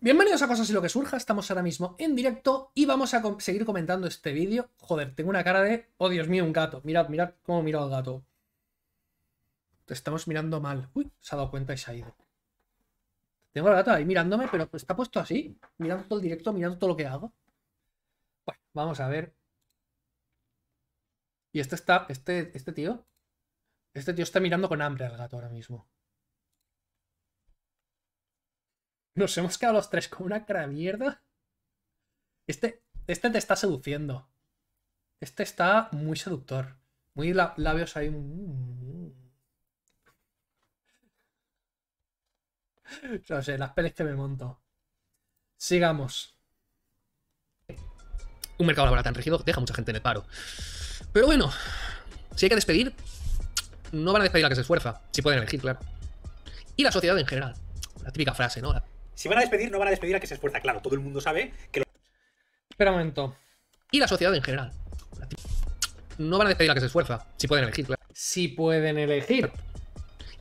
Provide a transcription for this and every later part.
Bienvenidos a Cosas y lo que surja, estamos ahora mismo en directo y vamos a seguir comentando este vídeo. Joder, tengo una cara de... Oh, Dios mío, un gato. Mirad, mirad cómo miro al gato. Te estamos mirando mal. Uy, se ha dado cuenta y se ha ido. Tengo al gato ahí mirándome, pero está puesto así, mirando todo el directo, mirando todo lo que hago. Bueno, vamos a ver. Y este está... Este, este tío... Este tío está mirando con hambre al gato ahora mismo. Nos hemos quedado los tres con una cara mierda. Este, este te está seduciendo. Este está muy seductor. Muy labios ahí. No sé, las pelis que me monto. Sigamos. Un mercado laboral tan rígido deja mucha gente en el paro. Pero bueno, si hay que despedir, no van a despedir a la que se esfuerza, si pueden elegir, claro. Y la sociedad en general. La típica frase, ¿no? Si van a despedir, no van a despedir a que se esfuerza. Claro, todo el mundo sabe que... Lo... Espera un momento. Y la sociedad en general. No van a despedir a que se esfuerza, si pueden elegir, claro. Si pueden elegir.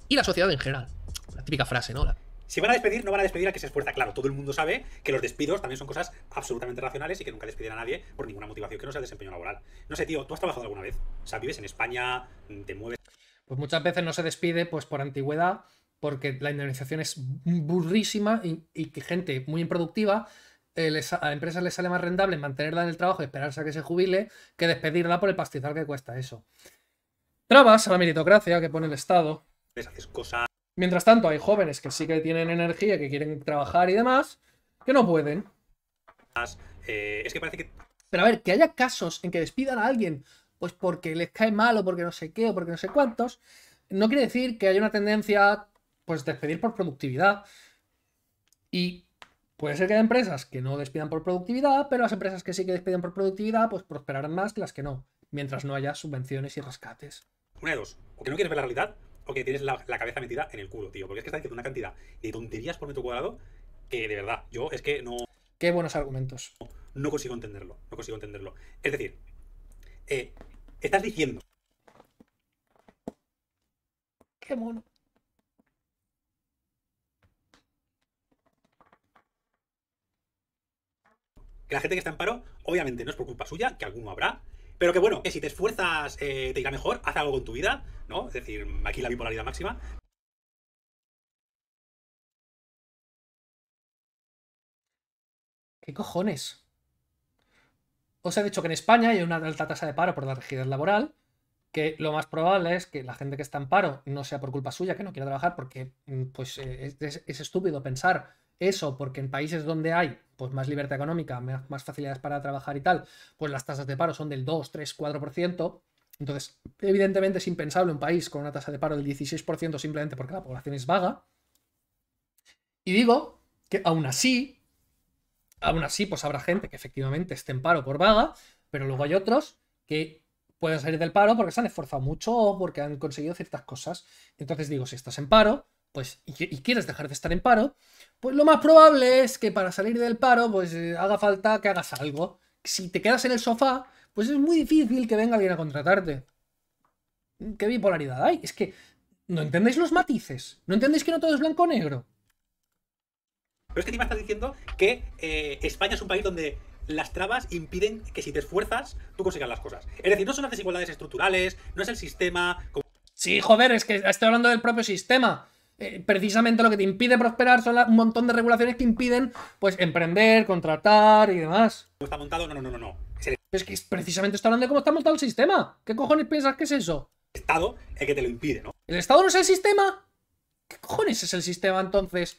Y la sociedad en general. La típica frase, ¿no? Si van a despedir, no van a despedir a que se esfuerza. Claro, todo el mundo sabe que los despidos también son cosas absolutamente racionales y que nunca despiden a nadie por ninguna motivación que no sea el desempeño laboral. No sé, tío, ¿tú has trabajado alguna vez? O sea, vives en España, te mueves. Pues muchas veces no se despide, pues por antigüedad porque la indemnización es burrísima y, que gente muy improductiva eh, a la empresa le sale más rentable mantenerla en el trabajo y esperarse a que se jubile que despedirla por el pastizal que cuesta eso. Trabas a la meritocracia que pone el Estado. Mientras tanto, hay jóvenes que sí que tienen energía, que quieren trabajar y demás, que no pueden. Eh, es que parece que... Pero a ver, que haya casos en que despidan a alguien, pues porque les cae mal o porque no sé qué o porque no sé cuántos, no quiere decir que haya una tendencia pues despedir por productividad. Y puede ser que haya empresas que no despidan por productividad, pero las empresas que sí que despidan por productividad, pues prosperarán más que las que no, mientras no haya subvenciones y rescates. Una de dos, o que no quieres ver la realidad, o que tienes la, cabeza metida en el culo, tío, porque es que está diciendo una cantidad de tonterías por metro cuadrado que de verdad, yo es que no... Qué buenos argumentos. No, consigo entenderlo, no consigo entenderlo. Es decir, eh, estás diciendo... Qué mono. Que la gente que está en paro, obviamente no es por culpa suya, que alguno habrá, pero que bueno, que si te esfuerzas eh, te irá mejor, haz algo con tu vida, ¿no? Es decir, aquí la bipolaridad máxima. ¿Qué cojones? Os he dicho que en España hay una alta tasa de paro por la rigidez laboral, que lo más probable es que la gente que está en paro no sea por culpa suya, que no quiera trabajar, porque mm, pues, eh, es estúpido pensar eso porque en países donde hay pues más libertad económica, más facilidades para trabajar y tal, pues las tasas de paro son del 2, 3, 4%. Entonces, evidentemente es impensable un país con una tasa de paro del 16% simplemente porque la población es vaga. Y digo que aún así, aún así, pues habrá gente que efectivamente esté en paro por vaga, pero luego hay otros que pueden salir del paro porque se han esforzado mucho o porque han conseguido ciertas cosas. Entonces digo, si estás en paro, pues, y, quieres dejar de estar en paro, pues lo más probable es que para salir del paro, pues eh, haga falta que hagas algo. Si te quedas en el sofá, pues es muy difícil que venga alguien a contratarte. Qué bipolaridad hay. Es que no entendéis los matices. No entendéis que no todo es blanco o negro. Pero es que a está diciendo que eh, España es un país donde las trabas impiden que si te esfuerzas, tú consigas las cosas. Es decir, no son las desigualdades estructurales, no es el sistema. Sí, joder, es que estoy hablando del propio sistema. Eh, precisamente lo que te impide prosperar son un montón de regulaciones que impiden, pues, emprender, contratar y demás. ¿Cómo está montado? No, no, no, no. Es, que precisamente está hablando de cómo está montado el sistema. ¿Qué cojones piensas que es eso? El Estado es que te lo impide, ¿no? ¿El Estado no es el sistema? ¿Qué cojones es el sistema entonces?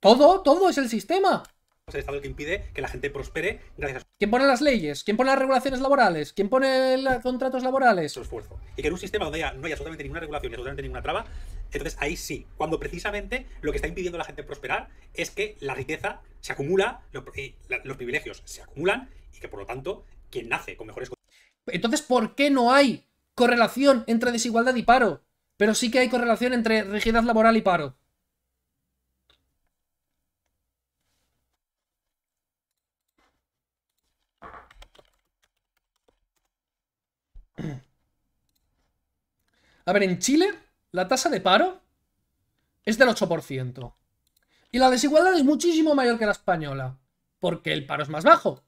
Todo, todo es el sistema el Estado el que impide que la gente prospere gracias a... ¿Quién pone las leyes? ¿Quién pone las regulaciones laborales? ¿Quién pone los contratos laborales? Su esfuerzo. Y que en un sistema donde no haya absolutamente ninguna regulación y absolutamente ninguna traba, entonces ahí sí, cuando precisamente lo que está impidiendo a la gente prosperar es que la riqueza se acumula, los, los privilegios se acumulan y que por lo tanto quien nace con mejores... Entonces, ¿por qué no hay correlación entre desigualdad y paro? Pero sí que hay correlación entre rigidez laboral y paro. A ver, en Chile la tasa de paro es del 8%. Y la desigualdad es muchísimo mayor que la española, porque el paro es más bajo.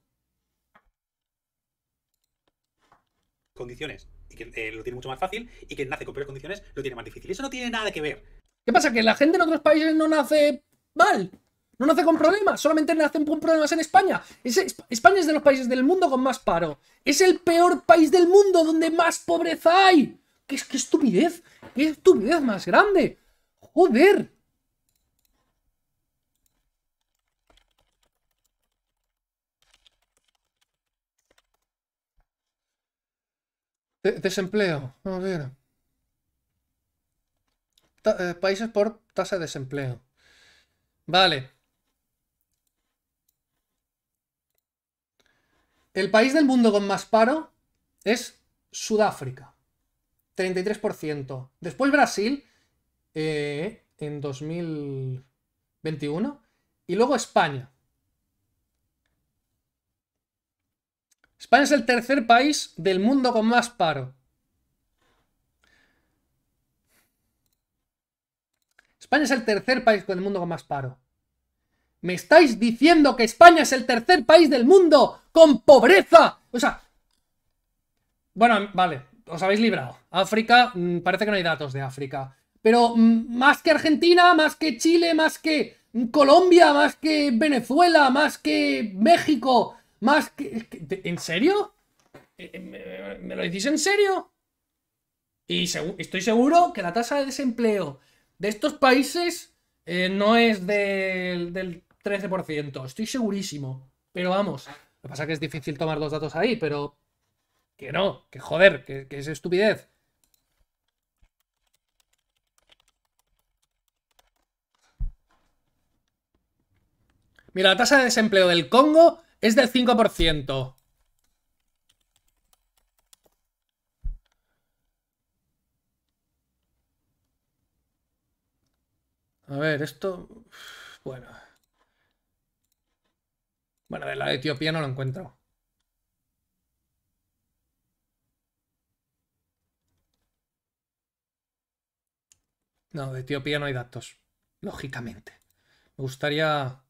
Condiciones. Y que eh, lo tiene mucho más fácil, y quien nace con peores condiciones lo tiene más difícil. Eso no tiene nada que ver. ¿Qué pasa? Que la gente en otros países no nace mal. No nace con problemas, solamente nace con problemas en España. España es de los países del mundo con más paro. Es el peor país del mundo donde más pobreza hay. ¿Qué, qué estupidez? ¡Qué estupidez más grande! ¡Joder! desempleo. A ver. Eh, países por tasa de desempleo. Vale. El país del mundo con más paro es Sudáfrica. 33%. Después Brasil, eh, en 2021. Y luego España. España es el tercer país del mundo con más paro. España es el tercer país del mundo con más paro. ¿Me estáis diciendo que España es el tercer país del mundo con pobreza? O sea... Bueno, vale, os habéis librado. África, mm, parece que no hay datos de África. Pero mm, más que Argentina, más que Chile, más que mm, Colombia, más que Venezuela, más que México, más que... ¿En serio? Eh, eh, ¿Me lo decís en serio? Y estoy seguro que la tasa de desempleo de estos países eh, no es del, del 13%. Estoy segurísimo. Pero vamos, lo que pasa es que es difícil tomar los datos ahí, pero que no, que joder, que, es estupidez. Mira, la tasa de desempleo del Congo es del 5%. A ver, esto... Bueno. Bueno, de la Etiopía no lo encuentro. No, de Etiopía no hay datos, lógicamente. Me gustaría...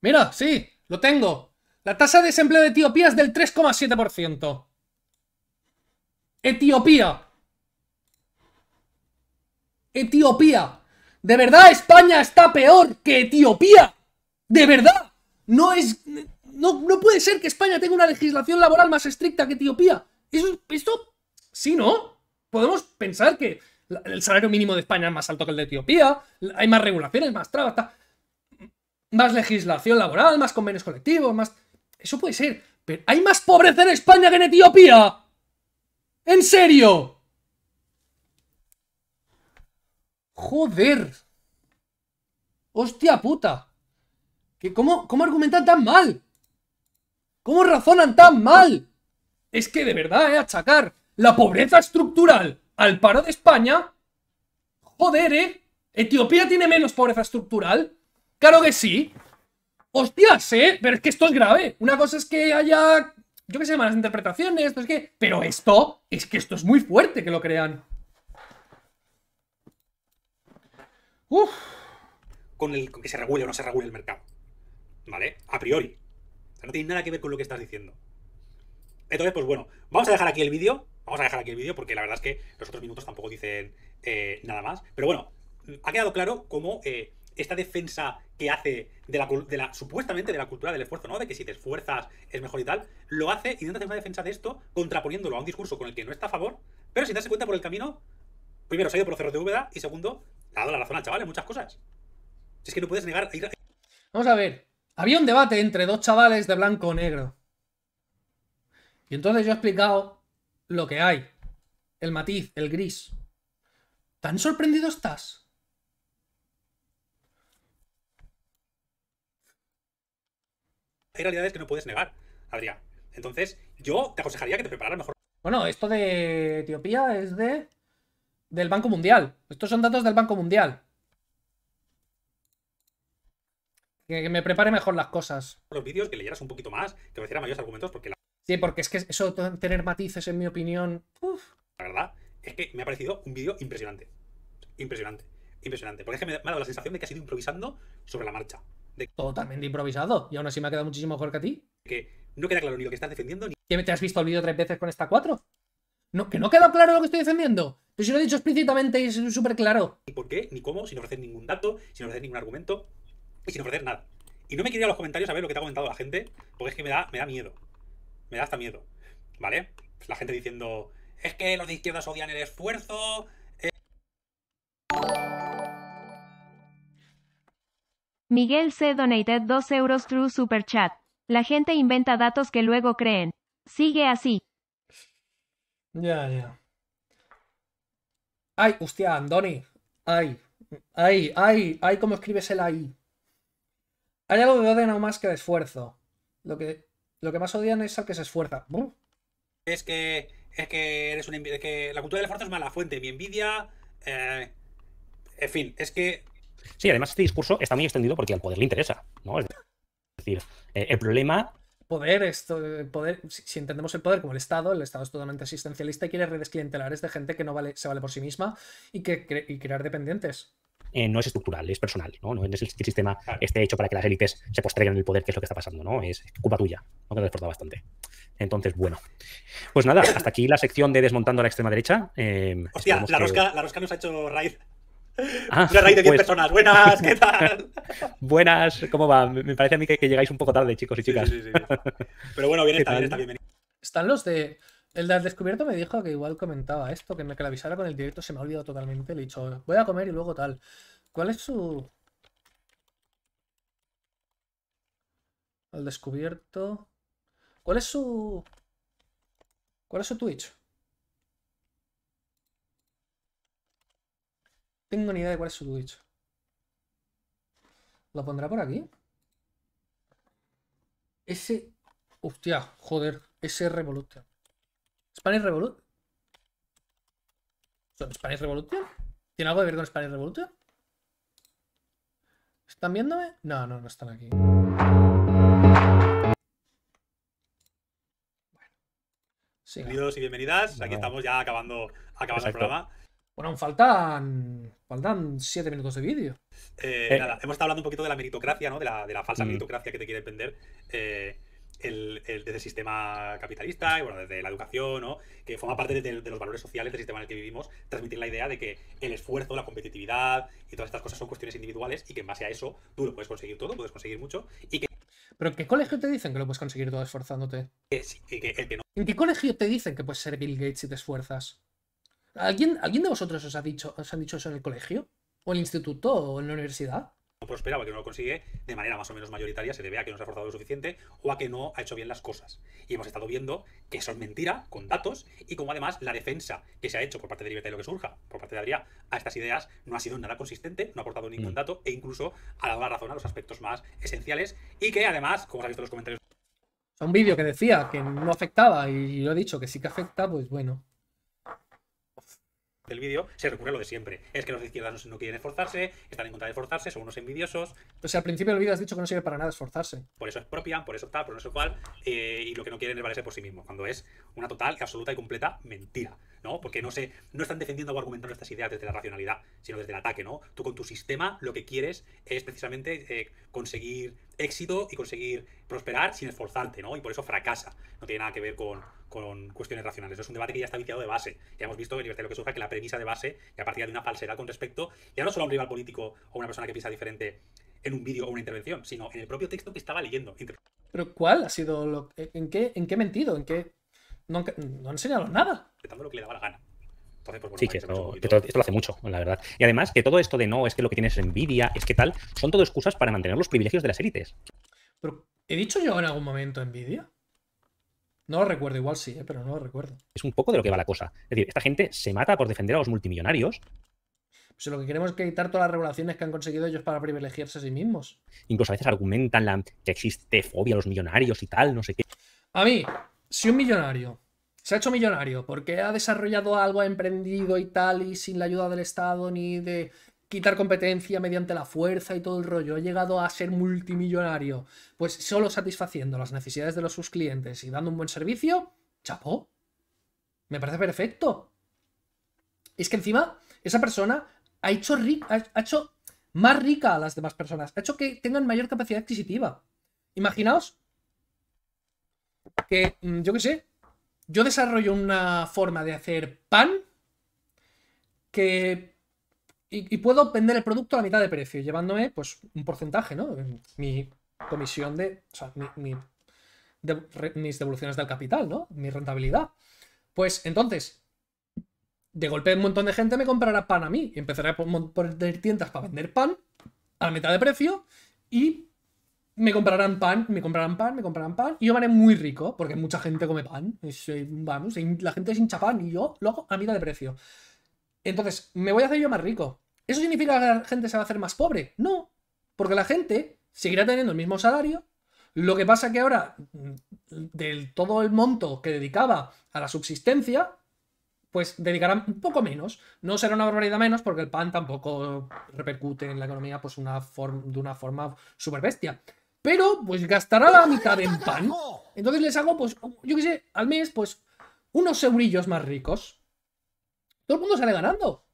Mira, sí, lo tengo. La tasa de desempleo de Etiopía es del 3,7%. Etiopía. Etiopía. De verdad, España está peor que Etiopía. De verdad. No es... No, puede ser que España tenga una legislación laboral más estricta que Etiopía. ¿Esto? Sí, ¿no? podemos pensar que el salario mínimo de España es más alto que el de Etiopía, hay más regulaciones, más trabas, más legislación laboral, más convenios colectivos, más... Eso puede ser, pero hay más pobreza en España que en Etiopía. ¿En serio? Joder. Hostia puta. cómo, ¿Cómo argumentan tan mal? ¿Cómo razonan tan mal? Es que de verdad, ¿eh? Achacar la pobreza estructural al paro de España. Joder, ¿eh? ¿Etiopía tiene menos pobreza estructural? Claro que sí. Hostias, ¿eh? Pero es que esto es grave. Una cosa es que haya, yo qué sé, malas interpretaciones, esto es que... Pero esto, es que esto es muy fuerte que lo crean. Uf. Con, el, con que se regule o no se regule el mercado. ¿Vale? A priori. O sea, no tiene nada que ver con lo que estás diciendo. Entonces, pues bueno, vamos a dejar aquí el vídeo vamos a dejar aquí el vídeo porque la verdad es que los otros minutos tampoco dicen eh, nada más. Pero bueno, ha quedado claro cómo eh, esta defensa que hace de la, supuestamente de la cultura del esfuerzo, ¿no? De que si te esfuerzas es mejor y tal, lo hace y intenta hacer una defensa de esto contraponiéndolo a un discurso con el que no está a favor, pero sin darse cuenta por el camino, primero se ha ido por los cerros de Úbeda y segundo, ha dado la razón al chaval muchas cosas. Si es que no puedes negar... Vamos a ver, había un debate entre dos chavales de blanco o negro. Y entonces yo he explicado lo que hay, el matiz, el gris. ¿Tan sorprendido estás? Hay realidades que no puedes negar, Adrián. Entonces, yo te aconsejaría que te prepararas mejor. Bueno, esto de Etiopía es de. del Banco Mundial. Estos son datos del Banco Mundial. Que, me prepare mejor las cosas. Los vídeos, que leyeras un poquito más, que me hicieras mayores argumentos, porque la. Sí, porque es que eso tener matices, en mi opinión. La verdad es que me ha parecido un vídeo impresionante. Impresionante. Impresionante. Porque es que me, ha dado la sensación de que ha sido improvisando sobre la marcha. Totalmente improvisado. Y aún así me ha quedado muchísimo mejor que a ti. Que no queda claro ni lo que estás defendiendo ni. ¿Que te has visto el vídeo tres veces con esta cuatro? No, que no queda claro lo que estoy defendiendo. Pero si lo he dicho explícitamente y es súper claro. Ni por qué, ni cómo, no ofrecer ningún dato, sin ofrecer ningún argumento y sin ofrecer nada. Y no me quería ir a los comentarios a ver lo que te ha comentado la gente, porque es que me da, me da miedo. Me da hasta miedo. ¿Vale? Pues la gente diciendo, es que los de izquierdas odian el esfuerzo. Eh". Miguel C. Donated 2 euros True Super Chat. La gente inventa datos que luego creen. Sigue así. Ya, ya. Ay, hostia, Andoni. Ay, ay, ay, ay, cómo escribes el ahí. Hay algo de orden más que de esfuerzo. Lo que lo que más odian es al que se esfuerza. Es que. Es que eres un que la cultura del esfuerzo es mala fuente. Mi envidia. Eh, en fin, es que. Sí, además este discurso está muy extendido porque al poder le interesa, Es decir, eh, el problema. Poder, eh, poder, si, entendemos el poder como el Estado, el Estado es totalmente asistencialista y quiere redes clientelares de gente que no vale, se vale por sí misma y que y crear dependientes. Eh, no es estructural, es personal, ¿no? No es el, sistema este esté hecho para que las élites se postreguen en el poder, que es lo que está pasando, ¿no? Es culpa tuya, ¿no? Que has esforzado bastante. Entonces, bueno. Pues nada, hasta aquí la sección de desmontando a la extrema derecha. Eh, Hostia, la rosca, nos ha hecho raíz. Ah, una raíz de 10 pues personas. Buenas, ¿qué tal? Buenas, ¿cómo va? Me parece a mí que, llegáis un poco tarde, chicos y chicas. Pero bueno, bien está, Están los de. El del descubierto me dijo que igual comentaba esto, que me que avisara con el directo se me ha olvidado totalmente. Le he dicho, voy a comer y luego tal. ¿Cuál es su...? Al descubierto... ¿Cuál es su...? ¿Cuál es su Twitch? Tengo ni idea de cuál es su Twitch. ¿Lo pondrá por aquí? Ese... Hostia, joder. Ese Revolution. Spanish Revolution. ¿Spanish Revolution? ¿Tiene algo que ver con Spanish Revolution? ¿Están viéndome? No, no, no están aquí. Bienvenidos y bienvenidas. Aquí estamos ya acabando, acabando el programa. Bueno, faltan, faltan siete minutos de vídeo. Eh, eh. Nada, hemos estado hablando un poquito de la meritocracia, ¿no? De la, de la falsa mm. meritocracia que te quiere vender. Eh, desde el sistema capitalista, y bueno, desde la educación, que forma parte de, los valores sociales del sistema en el que vivimos, transmitir la idea de que el esfuerzo, la competitividad y todas estas cosas son cuestiones individuales y que en base a eso tú lo puedes conseguir todo, puedes conseguir mucho y ¿Pero en qué colegio te dicen que lo puedes conseguir todo esforzándote? ¿En qué colegio te dicen que puedes ser Bill Gates si te esfuerzas? ¿Alguien, ¿Alguien de vosotros os ha dicho, os han dicho eso en el colegio? ¿O en el instituto? ¿O en la universidad? no prosperaba, que no lo consigue, de manera más o menos mayoritaria se debe a que no se ha forzado lo suficiente o a que no ha hecho bien las cosas. Y hemos estado viendo que son es mentira, con datos, y como además la defensa que se ha hecho por parte de Libertad y lo que surja, por parte de Adrián, a estas ideas no ha sido nada consistente, no ha aportado ningún mm. dato e incluso ha dado la razón a los aspectos más esenciales y que además, como os ha visto en los comentarios... Un vídeo que decía que no afectaba y lo he dicho que sí que afecta, pues bueno, del vídeo, se recurre a lo de siempre. Es que los de izquierdas no, quieren esforzarse, están en contra de esforzarse, son unos envidiosos. O al principio del vídeo has dicho que no sirve para nada esforzarse. Por eso es propia, por eso tal, por eso cual, eh, y lo que no quieren es valerse por sí mismos, cuando es una total, absoluta y completa mentira. ¿no? Porque no no están defendiendo o argumentando estas ideas desde la racionalidad, sino desde el ataque, ¿no? Tú con tu sistema lo que quieres es precisamente eh, conseguir éxito y conseguir prosperar sin esforzarte, ¿no? Y por eso fracasa. No tiene nada que ver con, con cuestiones racionales. Es un debate que ya está viciado de base. Ya hemos visto en Libertad lo que surge que la premisa de base, que a partir de una falsedad con respecto, ya no solo a un rival político o una persona que piensa diferente en un vídeo o una intervención, sino en el propio texto que estaba leyendo. ¿Pero cuál ha sido lo... ¿En qué, en qué mentido? ¿En qué no, han enseñado nada. lo que le daba la gana. Entonces, pues, sí, esto, lo hace mucho, la verdad. Y además, que todo esto de no, es que lo que tienes es envidia, es que tal, son todo excusas para mantener los privilegios de las élites. Pero, ¿he dicho yo en algún momento envidia? No lo recuerdo, igual sí, eh, pero no lo recuerdo. Es un poco de lo que va la cosa. Es decir, esta gente se mata por defender a los multimillonarios. Pues lo que queremos es que quitar todas las regulaciones que han conseguido ellos para privilegiarse a sí mismos. Incluso a veces argumentan que existe fobia a los millonarios y tal, no sé qué. A mí, si un millonario se ha hecho millonario porque ha desarrollado algo, ha emprendido y tal, y sin la ayuda del Estado ni de quitar competencia mediante la fuerza y todo el rollo, ha llegado a ser multimillonario, pues solo satisfaciendo las necesidades de los sus clientes y dando un buen servicio, chapó. Me parece perfecto. Es que encima, esa persona ha ha hecho más rica a las demás personas, ha hecho que tengan mayor capacidad adquisitiva. Imaginaos que, mm, yo qué sé, yo desarrollo una forma de hacer pan que... Y, puedo vender el producto a la mitad de precio, llevándome pues un porcentaje, ¿no? Mi comisión de... O sea, mi, mis devoluciones del capital, ¿no? Mi rentabilidad. Pues entonces, de golpe un montón de gente me comprará pan a mí y empezaré a poner tiendas para vender pan a la mitad de precio y me comprarán pan, me comprarán pan, me comprarán pan, y yo me haré muy rico, porque mucha gente come pan. Eh, vamos, la gente es hincha pan y yo lo hago a mitad de precio. Entonces, me voy a hacer yo más rico. ¿Eso significa que la gente se va a hacer más pobre? No, porque la gente seguirá teniendo el mismo salario. Lo que pasa que ahora, mm, del todo el monto que dedicaba a la subsistencia, pues dedicarán un poco menos. No será una barbaridad menos porque el pan tampoco repercute en la economía pues una de una forma súper bestia pero pues gastará la mitad en pan. Entonces les hago, pues, yo qué sé, al mes, pues, unos eurillos más ricos. Todo el mundo sale ganando.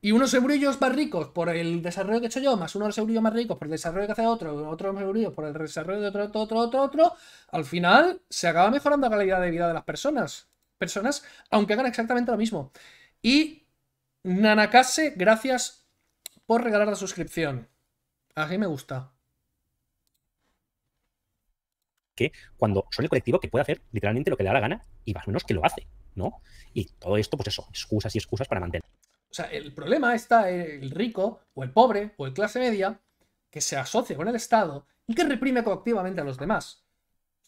Y unos eurillos más ricos por el desarrollo que he hecho yo, más unos eurillos más ricos por el desarrollo que hace otro, otros eurillos por el desarrollo de otro, otro, otro, otro, otro, al final se acaba mejorando la calidad de vida de las personas. Personas, aunque hagan exactamente lo mismo. Y Nanakase, gracias por regalar la suscripción. A mí me gusta. Que cuando son el colectivo que puede hacer literalmente lo que le da la gana y más o menos que lo hace, ¿no? Y todo esto, pues eso, excusas y excusas para mantener. O sea, el problema está el rico o el pobre o el clase media que se asocia con el Estado y que reprime coactivamente a los demás.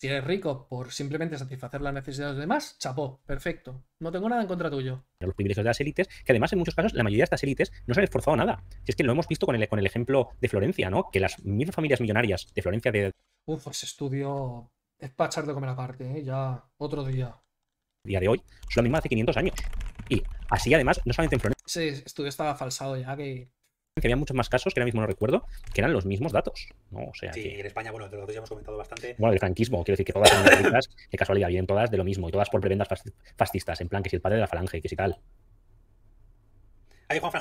Si eres rico por simplemente satisfacer las necesidades de los demás, chapó, perfecto. No tengo nada en contra tuyo. Los privilegios de las élites, que además en muchos casos la mayoría de estas élites no se han esforzado nada. Si es que lo hemos visto con el, con el ejemplo de Florencia, ¿no? Que las mil familias millonarias de Florencia de... Uf, ese estudio es para echar de comer aparte, ¿eh? Ya, otro día. Día de hoy, son la misma hace 500 años. Y así además, no solamente en Florencia... Ese estudio estaba falsado ya, que que había muchos más casos, que ahora mismo no recuerdo, que eran los mismos datos. ¿no? O sea, sí, en España, bueno, de los datos ya hemos comentado bastante. Bueno, el franquismo, quiero decir que todas las de casualidad, vienen todas de lo mismo, y todas por prebendas fascistas, en plan que si el padre de la falange, que si tal. Juan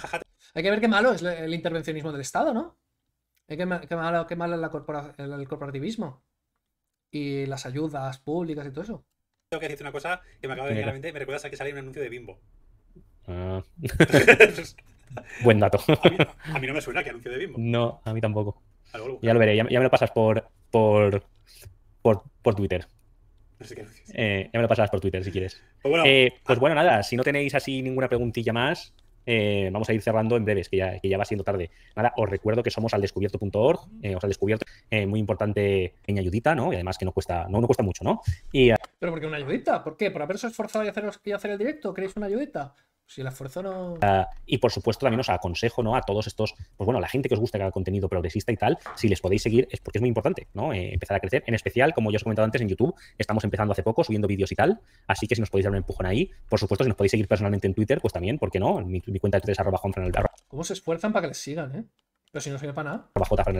Hay que ver qué malo es el intervencionismo del Estado, ¿no? Hay que qué malo, qué malo el corporativismo y las ayudas públicas y todo eso. Tengo que decirte una cosa que me acaba de venir a la Me recuerdas a que salió un anuncio de Bimbo. Ah. Buen dato. A mí, no me suena que anuncio de Bimbo. No, a mí tampoco. ya lo veré, ya, me lo pasas por, por, por, Twitter. Eh, ya me lo pasas por Twitter si quieres. Pues, eh, ah. pues bueno, nada, si no tenéis así ninguna preguntilla más, eh, vamos a ir cerrando en breves, que ya, que ya, va siendo tarde. Nada, os recuerdo que somos aldescubierto.org, os al descubierto, muy importante en ayudita, ¿no? Y además que no cuesta, no, no cuesta mucho, ¿no? ¿Pero por qué una ayudita? ¿Por qué? ¿Por haberse esforzado y hacer, y hacer el directo? ¿Queréis una ayudita? Si la esfuerzo no. Ah, y por supuesto, también os aconsejo, ¿no? A todos estos, pues bueno, a la gente que os gusta que haga contenido progresista y tal, si les podéis seguir, es porque es muy importante, ¿no? Eh, empezar a crecer. En especial, como ya os he comentado antes, en YouTube estamos empezando hace poco, subiendo vídeos y tal. Así que si nos podéis dar un empujón ahí, por supuesto, si nos podéis seguir personalmente en Twitter, pues también, ¿por qué no? Mi, cuenta de Twitter es arroba, ¿Cómo se esfuerzan para que les sigan, eh? Pero si no sirve para nada. Arroba J.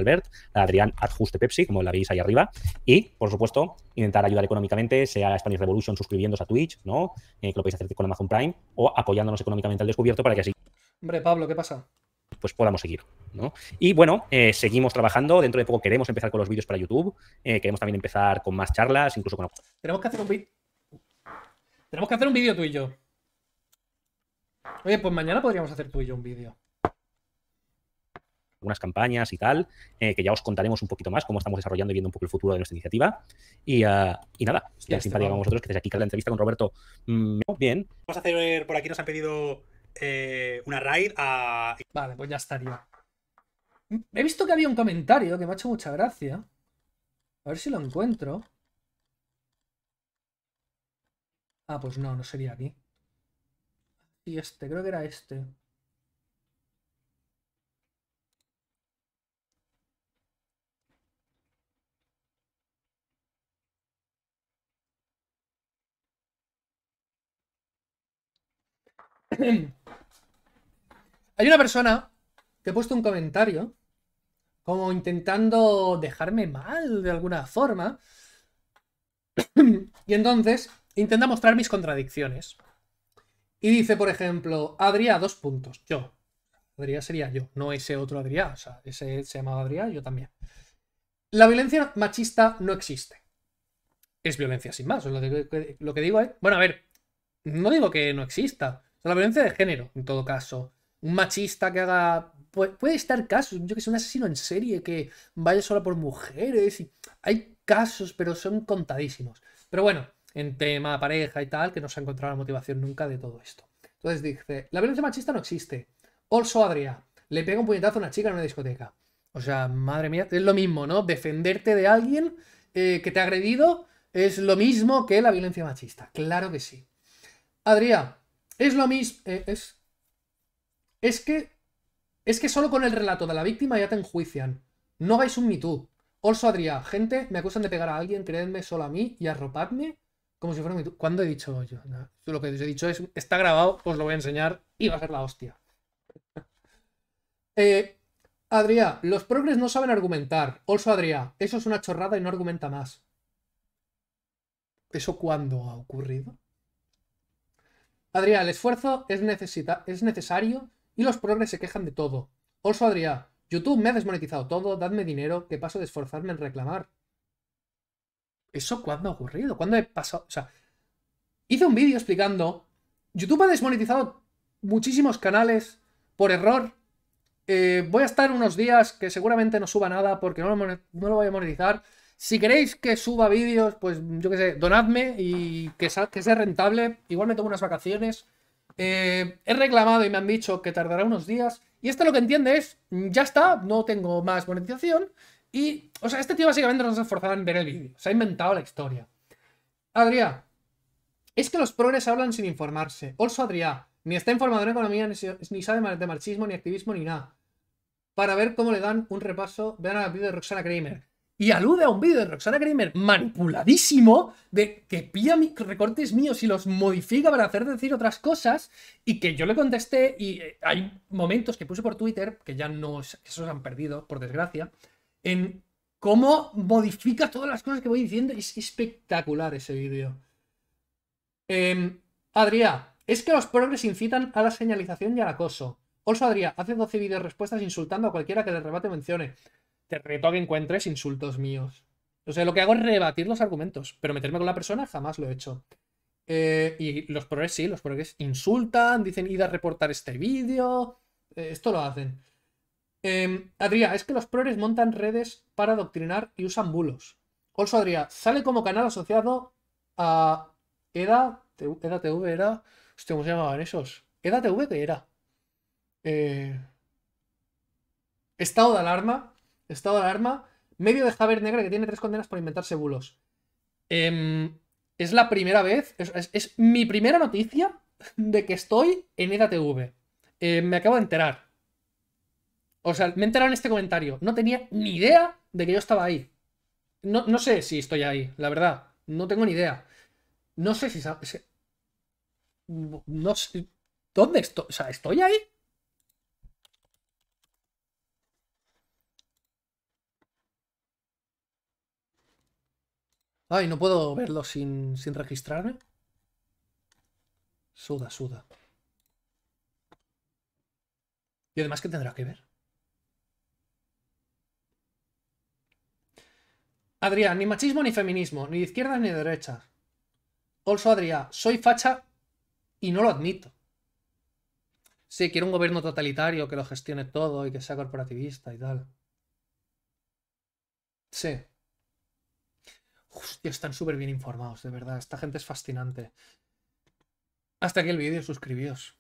la Adrián Adjuste Pepsi, como la veis ahí arriba. Y, por supuesto, intentar ayudar económicamente, sea a Spanish Revolution suscribiéndose a Twitch, ¿no? Eh, que lo podéis hacer con Amazon Prime, o apoyándonos económicamente al descubierto para que así. Hombre, Pablo, ¿qué pasa? pues podamos seguir. ¿no? Y bueno, eh, seguimos trabajando. Dentro de poco queremos empezar con los vídeos para YouTube. Eh, queremos también empezar con más charlas, incluso con. Tenemos que hacer un vídeo. Tenemos que hacer un vídeo tú y yo. Oye, pues mañana podríamos hacer tú y yo un vídeo algunas campañas y tal, eh, que ya os contaremos un poquito más cómo estamos desarrollando y viendo un poco el futuro de nuestra iniciativa. Y, ah, nada, ya sin este nosotros que desde aquí la entrevista con Roberto. Mm, bien. Vamos a hacer por aquí, nos han pedido eh, una raid a. Vale, pues ya estaría. He visto que había un comentario que me ha hecho mucha gracia. A ver si lo encuentro. Ah, pues no, no sería aquí. Y este, creo que era este. Hay una persona que ha puesto un comentario como intentando dejarme mal de alguna forma. y entonces intenta mostrar mis contradicciones. Y dice, por ejemplo, Adriá dos puntos, yo. Adriá sería yo, no ese otro Adrián. o sea, ese se llamaba Adrià, yo también. La violencia machista no existe. Es violencia sin más, lo lo que digo es... ¿eh? Bueno, a ver, no digo que no exista la violencia de género, en todo caso. Un machista que haga. puede estar casos, yo que sé, un asesino en serie que vaya solo por mujeres. Y... Hay casos, pero son contadísimos. Pero bueno, en tema pareja y tal, que no se ha encontrado la motivación nunca de todo esto. Entonces dice: La violencia machista no existe. Also Adria le pega un puñetazo a una chica en una discoteca. O sea, madre mía, es lo mismo, ¿no? Defenderte de alguien eh, que te ha agredido es lo mismo que la violencia machista. Claro que sí. Adrián, es lo mismo. Eh, es, es que. Es que solo con el relato de la víctima ya te enjuician. No hagáis un mitú. Olso, gente, me acusan de pegar a alguien, creedme solo a mí y arropadme como si fuera un ¿Cuándo he dicho yo? lo que os he dicho es, está grabado, os lo voy a enseñar y va a ser la hostia. eh, los progres no saben argumentar. Olso, Adrià, eso es una chorrada y no argumenta más. ¿Eso cuándo ha ocurrido? Adrián, el esfuerzo es, es necesario y los progres se quejan de todo. Oso Adrián, YouTube me ha desmonetizado todo, dadme dinero, que paso de esforzarme en reclamar. ¿Eso cuándo ha ocurrido? ¿Cuándo he pasado? O sea, hice un vídeo explicando. YouTube ha desmonetizado muchísimos canales por error. Eh, voy a estar unos días que seguramente no suba nada porque no lo, no lo voy a monetizar. Si queréis que suba vídeos, pues yo qué sé, donadme y que, sea, que sea rentable. Igual me tomo unas vacaciones. Eh, he reclamado y me han dicho que tardará unos días. Y este lo que entiende es, ya está, no tengo más monetización. Y, o sea, este tío básicamente no se en ver el vídeo. Se ha inventado la historia. Adrián, es que los progres hablan sin informarse. Also, Adrián, ni está informado en economía, ni, sabe de marxismo, ni activismo, ni nada. Para ver cómo le dan un repaso, vean a la vídeo de Roxana Kramer y alude a un vídeo de Roxana Kramer manipuladísimo de que pilla mis recortes míos y los modifica para hacer decir otras cosas y que yo le contesté y eh, hay momentos que puse por Twitter, que ya no, esos han perdido, por desgracia, en cómo modifica todas las cosas que voy diciendo. Es espectacular ese vídeo. Eh, em, Adrián, es que los progres incitan a la señalización y al acoso. oso Adrián, hace 12 vídeos respuestas insultando a cualquiera que le rebate mencione te reto a que encuentres insultos míos. O sea, lo que hago es rebatir los argumentos, pero meterme con la persona jamás lo he hecho. Eh, y los progres sí, los progres insultan, dicen id a reportar este vídeo. Eh, esto lo hacen. Eh, es que los progres montan redes para adoctrinar y usan bulos. Also, Adria, sale como canal asociado a EDA, TV, era. Hostia, ¿cómo se llamaban esos? EDATV TV, era. Eh, estado de alarma estado de alarma, medio de Javier Negra que tiene tres condenas por inventarse bulos. Em, es la primera vez, es, mi primera noticia de que estoy en EDATV. Em, me acabo de enterar. O sea, me he enterado en este comentario. No tenía ni idea de que yo estaba ahí. No, no sé si estoy ahí, la verdad. No tengo ni idea. No sé si... No sé... ¿Dónde estoy? O sea, ¿estoy ahí? Ay, no puedo verlo sin, registrarme. Suda, suda. Y además, ¿qué tendrá que ver? Adrián, ni machismo ni feminismo, ni izquierda ni derecha. Olso, Adrián, soy facha y no lo admito. Sí, quiero un gobierno totalitario que lo gestione todo y que sea corporativista y tal. Sí están súper bien informados, de verdad. Esta gente es fascinante. Hasta aquí el vídeo, suscribíos.